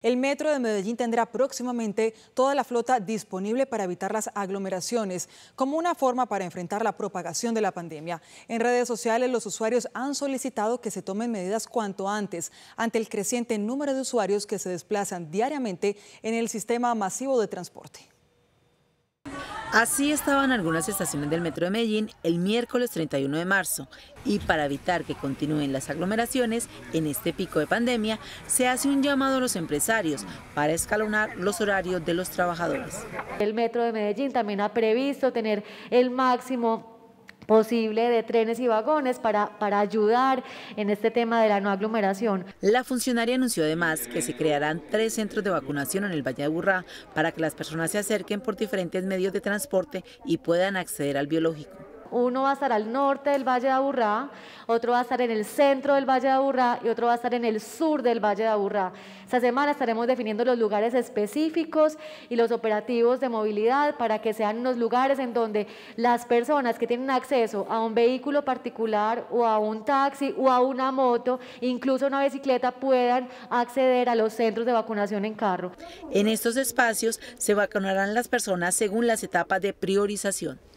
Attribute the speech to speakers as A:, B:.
A: El metro de Medellín tendrá próximamente toda la flota disponible para evitar las aglomeraciones, como una forma para enfrentar la propagación de la pandemia. En redes sociales, los usuarios han solicitado que se tomen medidas cuanto antes ante el creciente número de usuarios que se desplazan diariamente en el sistema masivo de transporte. Así estaban algunas estaciones del Metro de Medellín el miércoles
B: 31 de marzo y para evitar que continúen las aglomeraciones en este pico de pandemia, se hace un llamado a los empresarios para escalonar los horarios de los trabajadores.
C: El Metro de Medellín también ha previsto tener el máximo posible de trenes y vagones para, para ayudar en este tema de la no aglomeración. La
B: funcionaria anunció además que se crearán tres centros de vacunación en el Valle de Burrá para que las personas se acerquen por diferentes medios de transporte y puedan acceder al biológico.
C: Uno va a estar al norte del Valle de Aburrá, otro va a estar en el centro del Valle de Aburrá y otro va a estar en el sur del Valle de Aburrá. Esta semana estaremos definiendo los lugares específicos y los operativos de movilidad para que sean unos lugares en donde las personas que tienen acceso a un vehículo particular o a un taxi o a una moto, incluso una bicicleta, puedan acceder a los centros de vacunación en carro.
B: En estos espacios se vacunarán las personas según las etapas de priorización.